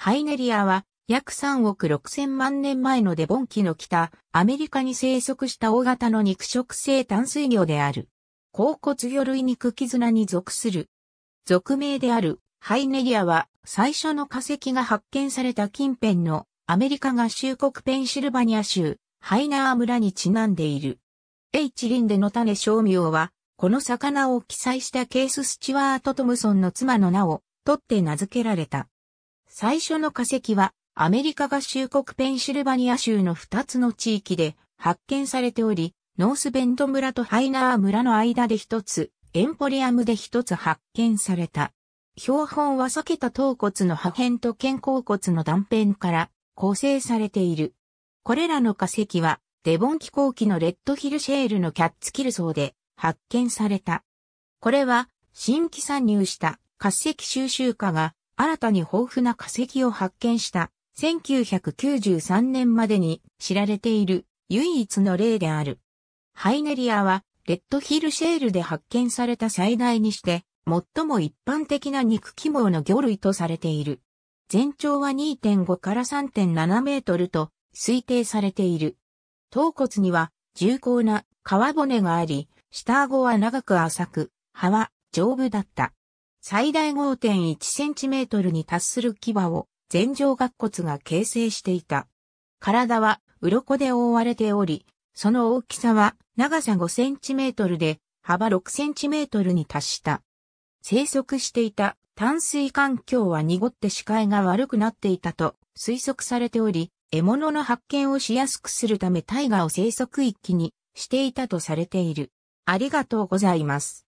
ハイネリアは約3億6千万年前のデボン紀の北、アメリカに生息した大型の肉食性淡水魚である。甲骨魚類肉絆に属する。属名であるハイネリアは最初の化石が発見された近辺のアメリカ合衆国ペンシルバニア州ハイナー村にちなんでいる。H リンデの種小名はこの魚を記載したケース・スチュワート・トムソンの妻の名を取って名付けられた。最初の化石は、アメリカ合衆国ペンシルバニア州の2つの地域で発見されており、ノースベンド村とハイナー村の間で1つ、エンポリアムで1つ発見された。標本は裂けた頭骨の破片と肩甲骨の断片から構成されている。これらの化石は、デボン気候期のレッドヒルシェールのキャッツキル層で発見された。これは、新規参入した化石収集家が新たに豊富な化石を発見した1993年までに知られている唯一の例である。ハイネリアはレッドヒルシェールで発見された最大にして最も一般的な肉規模の魚類とされている。全長は2.5から3.7メートルと推定されている。頭骨には重厚な皮骨があり、下顎は長く浅く、葉は丈夫だった。最大 5.1cm に達する牙を前上顎骨が形成していた。体は鱗で覆われており、その大きさは長さ 5cm で幅 6cm に達した。生息していた淡水環境は濁って視界が悪くなっていたと推測されており、獲物の発見をしやすくするため大河を生息域にしていたとされている。ありがとうございます。